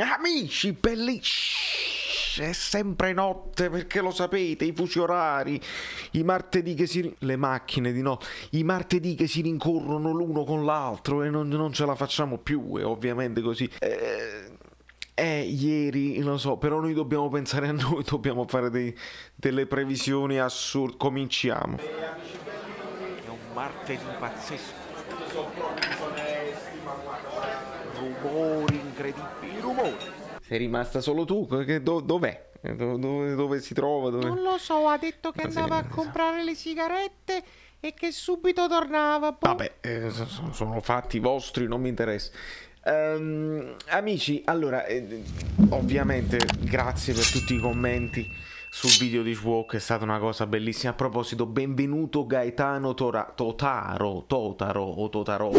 Amici bellissimi, è sempre notte perché lo sapete, i fusi orari, i martedì che si... le macchine di no, i martedì che si rincorrono l'uno con l'altro e non, non, ce la facciamo più, e ovviamente così... Eh... Eh, ieri, non so, però noi dobbiamo pensare a noi, dobbiamo fare dei, delle previsioni assurde. Cominciamo. È un martedì pazzesco rumori incredibili, rumori. Sei rimasta solo tu? Do, dov'è? Do, dove, dove, si trova? Dove... Non lo so, ha detto che andava a comprare le sigarette e che subito tornava. Poi... Boh. Vabbè, eh, sono, sono fatti vostri, non mi interessa. Um, amici, allora, eh, ovviamente grazie per tutti i commenti sul video di Schwok, è stata una cosa bellissima. A proposito, benvenuto Gaetano Tora, Totaro, Totaro o Totaro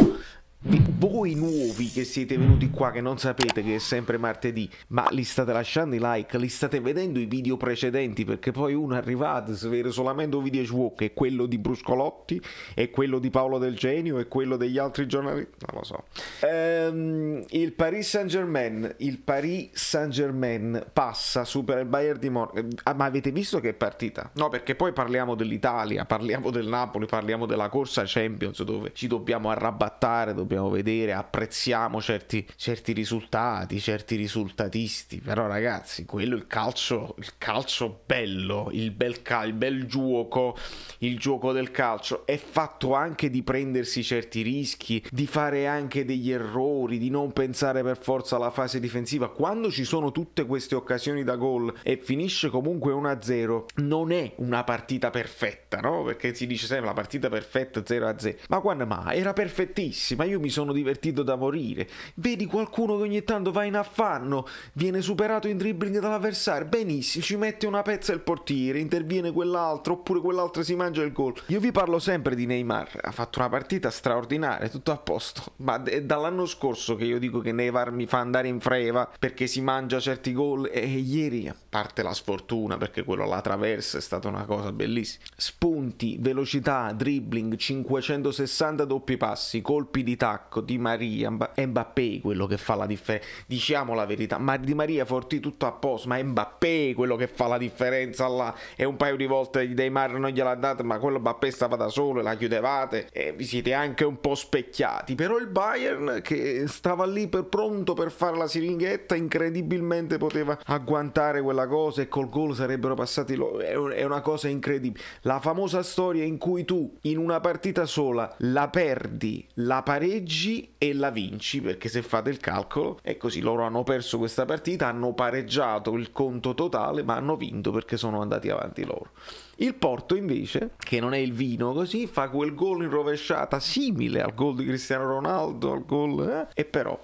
voi nuovi che siete venuti qua che non sapete che è sempre martedì ma li state lasciando i like li state vedendo i video precedenti perché poi uno è arrivato si vede solamente un video che è quello di Bruscolotti è quello di Paolo Del Genio è quello degli altri giornalisti non lo so ehm, il Paris Saint Germain il Paris Saint Germain passa supera il Bayern di Monaco ah, ma avete visto che è partita? no perché poi parliamo dell'Italia parliamo del Napoli parliamo della corsa Champions dove ci dobbiamo arrabattare dobbiamo dobbiamo vedere, apprezziamo certi, certi risultati, certi risultatisti, però ragazzi, quello il calcio, il calcio bello, il bel, cal- il bel gioco, il gioco del calcio è fatto anche di prendersi certi rischi, di fare anche degli errori, di non pensare per forza alla fase difensiva. Quando ci sono tutte queste occasioni da gol e finisce comunque 1-0, non è una partita perfetta, no? Perché si dice sempre la partita perfetta 0-0, ma quando mai? era perfettissima, io io mi sono divertito da morire. Vedi qualcuno che ogni tanto va in affanno, viene superato in dribbling dall'avversario, benissimo, ci mette una pezza il portiere, interviene quell'altro, oppure quell'altro si mangia il gol. Io vi parlo sempre di Neymar, ha fatto una partita straordinaria, tutto a posto, ma è dall'anno scorso che io dico che Neymar mi fa andare in freva perché si mangia certi gol e, e ieri parte la sfortuna perché quello alla traversa è stata una cosa bellissima. Spunti, velocità, dribbling, 560 doppi passi, colpi di tacco di Maria, Mbappé quello che fa la differenza. Diciamo la verità, ma di Maria Forti tutto a posto, ma è Mbappé quello che fa la differenza là. E un paio di volte dei Mar non gliela data, ma quello Mbappé stava da solo e la chiudevate e vi siete anche un po' specchiati. Però il Bayern che stava lì per pronto per fare la siringhetta incredibilmente poteva agguantare quella quella cosa e col gol sarebbero passati loro. È una cosa incredibile. La famosa storia in cui tu in una partita sola la perdi, la pareggi e la vinci, perché se fate il calcolo è così, loro hanno perso questa partita, hanno pareggiato il conto totale, ma hanno vinto perché sono andati avanti loro. Il Porto invece, che non è il vino così, fa quel gol in rovesciata simile al gol di Cristiano Ronaldo, al gol eh? e però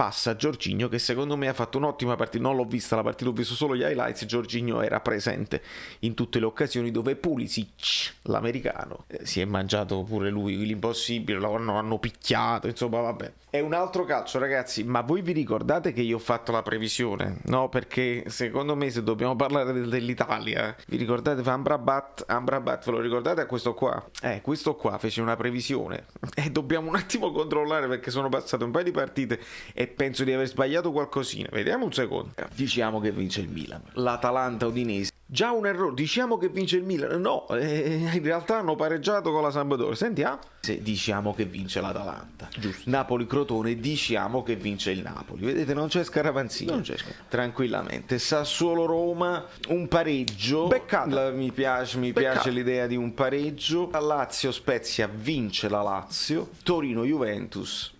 passa Giorginio che secondo me ha fatto un'ottima partita, non l'ho vista la partita, ho visto solo gli highlights, Giorginio era presente in tutte le occasioni dove Pulisic, l'americano, eh, si è mangiato pure lui l'impossibile, lo hanno, picchiato, insomma vabbè. È un altro calcio ragazzi, ma voi vi ricordate che io ho fatto la previsione? No, perché secondo me se dobbiamo parlare dell'Italia, eh, vi ricordate Ambrabat, Ambrabat, ve lo ricordate a questo qua? Eh, questo qua fece una previsione e dobbiamo un attimo controllare perché sono passate un paio di partite e penso di aver sbagliato qualcosina. Vediamo un secondo. Diciamo che vince il Milan. L'Atalanta Udinese. Già un errore, diciamo che vince il Milan. No, eh, in realtà hanno pareggiato con la Sampdoria. Sentiamo. Ah. Se diciamo che vince l'Atalanta. Giusto. Napoli Crotone, diciamo che vince il Napoli. Vedete, non c'è scaravanzino. Non c'è scaravanzino. Tranquillamente. Sassuolo Roma, un pareggio. Beccata. mi piace, mi piace l'idea di un pareggio. Lazio Spezia vince la Lazio. Torino Juventus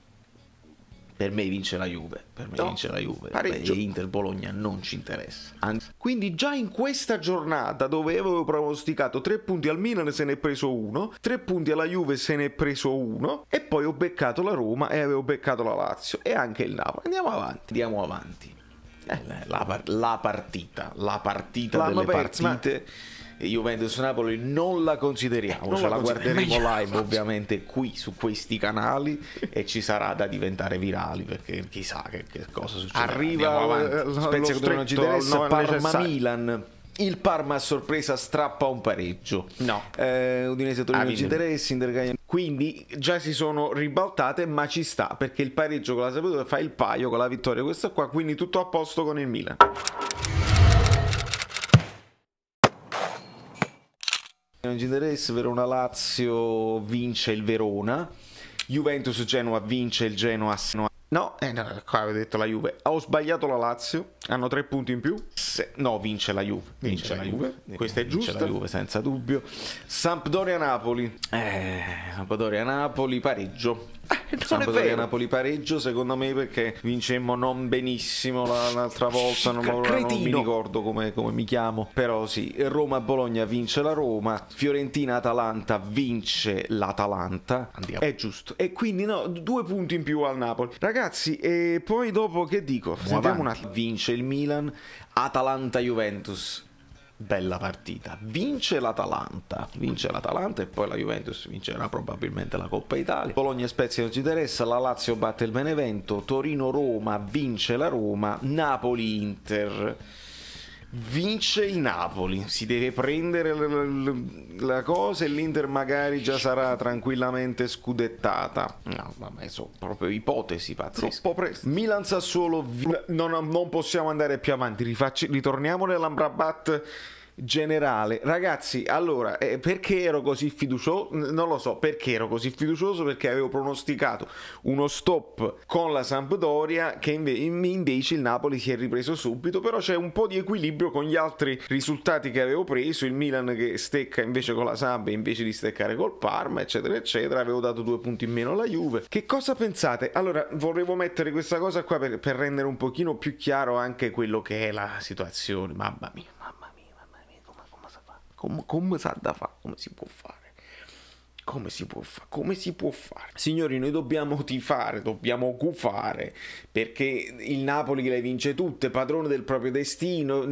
per me vince la Juve, per me no, vince la Juve, pareggio. Inter Bologna non ci interessa. Anzi, quindi già in questa giornata dove avevo pronosticato tre punti al Milan se ne è preso uno, tre punti alla Juve se ne è preso uno e poi ho beccato la Roma e avevo beccato la Lazio e anche il Napoli. Andiamo avanti, andiamo avanti. Eh, la, la, partita, la partita la delle partite. Ma Juventus Napoli non la consideriamo, non cioè la, la guarderemo live ovviamente qui su questi canali e ci sarà da diventare virali perché chissà che, che cosa succederà. Arriva lo, Spezia contro non ci interessa, Parma-Milan. Il Parma a sorpresa strappa un pareggio. No. Eh, Udinese Torino ci interessa, Intergaia quindi già si sono ribaltate ma ci sta perché il pareggio con la Sampdoria fa il paio con la vittoria Questo qua quindi tutto a posto con il Milan Engine Race, Verona Lazio vince il Verona. Juventus Genoa vince il Genoa. No, eh, no, qua avevo detto la Juve. Ho sbagliato la Lazio. Hanno tre punti in più. Se, no, vince la Juve. Vince, vince la Juve. Juve. Questa è giusta. Vince la Juve, senza dubbio. Sampdoria-Napoli. Eh, Sampdoria-Napoli, pareggio. Eh, Sampdoria Napoli pareggio, secondo me, perché vincemmo non benissimo l'altra volta. Non, non, mi ricordo come, come, mi chiamo. Però sì, Roma-Bologna vince la Roma. Fiorentina-Atalanta vince l'Atalanta. Andiamo. È giusto. E quindi no, due punti in più al Napoli. Ragazzi, e poi dopo che dico? Andiamo Sentiamo un attimo. Vince il Milan Atalanta-Juventus. Bella partita. Vince l'Atalanta. Vince l'Atalanta e poi la Juventus vincerà probabilmente la Coppa Italia. Bologna Spezia non ci interessa. La Lazio batte il Benevento. Torino-Roma vince la Roma. Napoli-Inter vince i Napoli, si deve prendere la cosa e l'Inter magari già sarà tranquillamente scudettata. No, vabbè, sono proprio ipotesi pazzesche. Troppo presto. Milan Sassuolo, non, non, possiamo andare più avanti, Rifacci, ritorniamo nell'Ambrabat generale. Ragazzi, allora, eh, perché ero così fiducioso? Non lo so, perché ero così fiducioso? Perché avevo pronosticato uno stop con la Sampdoria che inve invece il Napoli si è ripreso subito, però c'è un po' di equilibrio con gli altri risultati che avevo preso, il Milan che stecca invece con la Samp invece di steccare col Parma, eccetera, eccetera, avevo dato due punti in meno alla Juve. Che cosa pensate? Allora, volevo mettere questa cosa qua per, per rendere un pochino più chiaro anche quello che è la situazione, mamma mia come, come sa da fare, come si può fare come si può fare? Come si può fare? Signori, noi dobbiamo tifare, dobbiamo gufare, perché il Napoli le vince tutte, padrone del proprio destino,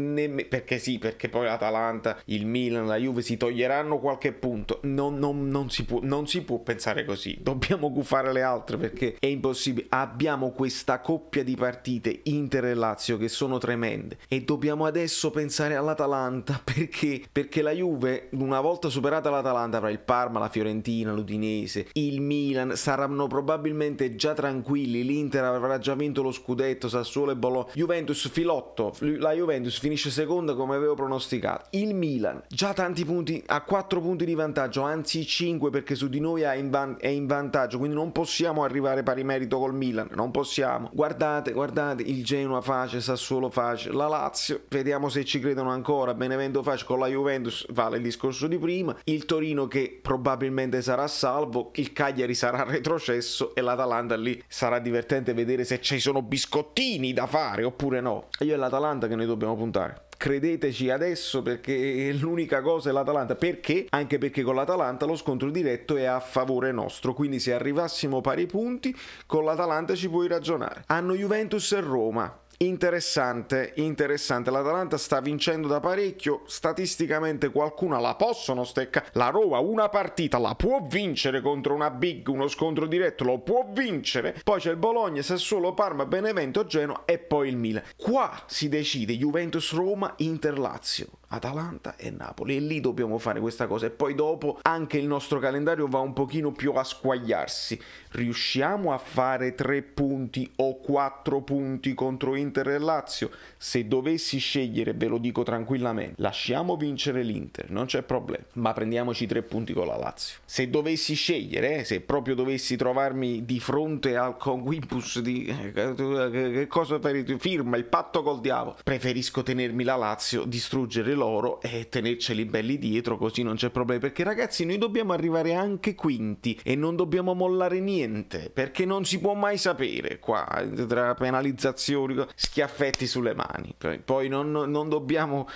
perché sì, perché poi l'Atalanta, il Milan, la Juve si toglieranno qualche punto. Non, non, non, si può, non si può pensare così, dobbiamo gufare le altre perché è impossibile. Abbiamo questa coppia di partite Inter e Lazio che sono tremende e dobbiamo adesso pensare all'Atalanta perché? Perché la Juve una volta superata l'Atalanta avrà il Parma, la Fiorentina, Fiorentina, l'Udinese, il Milan saranno probabilmente già tranquilli, l'Inter avrà già vinto lo scudetto, Sassuolo e Bologna, Juventus filotto, la Juventus finisce seconda come avevo pronosticato, il Milan già tanti punti, ha 4 punti di vantaggio, anzi 5 perché su di noi è in, vantaggio, quindi non possiamo arrivare pari merito col Milan, non possiamo. Guardate, guardate, il Genoa face, Sassuolo face, la Lazio, vediamo se ci credono ancora, Benevento face con la Juventus, vale il discorso di prima, il Torino che probabilmente Verde sarà salvo, il Cagliari sarà retrocesso e l'Atalanta lì sarà divertente vedere se ci sono biscottini da fare oppure no. Io e l'Atalanta che noi dobbiamo puntare credeteci adesso perché l'unica cosa è l'Atalanta perché anche perché con l'Atalanta lo scontro diretto è a favore nostro quindi se arrivassimo pari punti con l'Atalanta ci puoi ragionare hanno Juventus e Roma Interessante, interessante. L'Atalanta sta vincendo da parecchio. Statisticamente qualcuna la possono steccare. La Roma una partita la può vincere contro una big, uno scontro diretto lo può vincere. Poi c'è il Bologna, Sassuolo, Parma, Benevento, Genoa e poi il Milan. Qua si decide Juventus Roma Inter Lazio. Atalanta e Napoli e lì dobbiamo fare questa cosa e poi dopo anche il nostro calendario va un pochino più a squagliarsi riusciamo a fare tre punti o quattro punti contro Inter e Lazio se dovessi scegliere ve lo dico tranquillamente lasciamo vincere l'Inter non c'è problema ma prendiamoci tre punti con la Lazio se dovessi scegliere eh, se proprio dovessi trovarmi di fronte al conquibus di eh, che cosa farete firma il patto col diavolo preferisco tenermi la Lazio distruggere loro e tenerceli belli dietro così non c'è problema. Perché ragazzi noi dobbiamo arrivare anche quinti e non dobbiamo mollare niente perché non si può mai sapere qua tra penalizzazioni, schiaffetti sulle mani. Poi non, non dobbiamo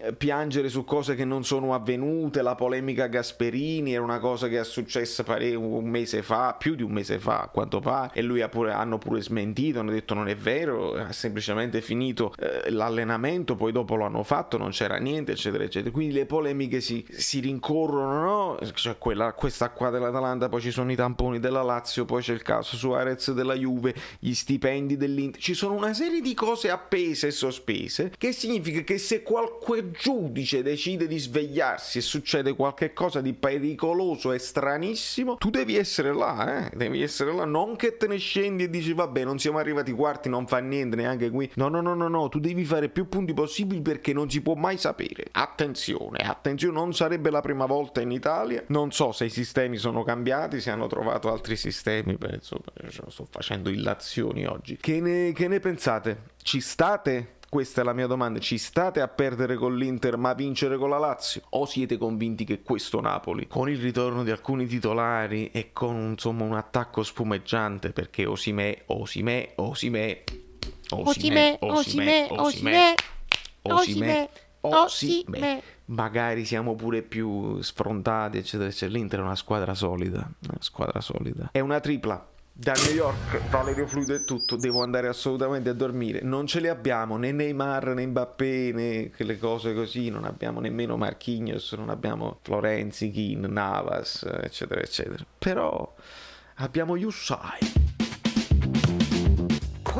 eh, piangere su cose che non sono avvenute, la polemica Gasperini era una cosa che è successa pare un mese fa, più di un mese fa a quanto pare, e lui ha pure, hanno pure smentito, hanno detto non è vero, ha semplicemente finito eh, l'allenamento, poi dopo lo hanno fatto, non c'era niente niente, eccetera, eccetera. Quindi le polemiche si, si rincorrono, no? C'è cioè, quella, questa qua dell'Atalanta, poi ci sono i tamponi della Lazio, poi c'è il caso Suarez della Juve, gli stipendi dell'Inter. Ci sono una serie di cose appese e sospese, che significa che se qualche giudice decide di svegliarsi e succede qualcosa di pericoloso e stranissimo, tu devi essere là, eh? Devi essere là, non che te ne scendi e dici vabbè, non siamo arrivati quarti, non fa niente neanche qui. No, no, no, no, no, tu devi fare più punti possibili perché non si può mai sapere sapere. Attenzione, attenzione, non sarebbe la prima volta in Italia, non so se i sistemi sono cambiati, se hanno trovato altri sistemi, penso, sto facendo illazioni oggi. Che ne, che ne pensate? Ci state? Questa è la mia domanda. Ci state a perdere con l'Inter ma a vincere con la Lazio? O siete convinti che questo Napoli, con il ritorno di alcuni titolari e con insomma, un attacco spumeggiante, perché Osimè, Osimè, Osimè, Osimè, Osimè, Osimè, Osimè, Osimè, Osimè, Osimè Oh, oh sì, beh. Beh. magari siamo pure più sfrontati, eccetera, eccetera. L'Inter è una squadra solida, una squadra solida. È una tripla. Da New York, Valerio Fluido e tutto, devo andare assolutamente a dormire. Non ce li abbiamo né Neymar né Mbappé né quelle cose così, non abbiamo nemmeno Marquinhos, non abbiamo Florenzi, Kin, Navas, eccetera, eccetera. Però abbiamo Yusai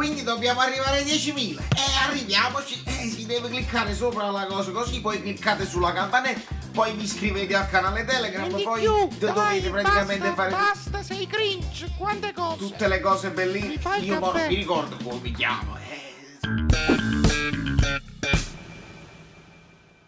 quindi dobbiamo arrivare ai 10.000 e arriviamoci eh, si deve cliccare sopra la cosa così poi cliccate sulla campanella poi vi iscrivete al canale Telegram, poi più, dai, dovete praticamente basta, fare. Basta, sei cringe, quante cose! Tutte le cose bellissime. Io mi ricordo come mi chiamo.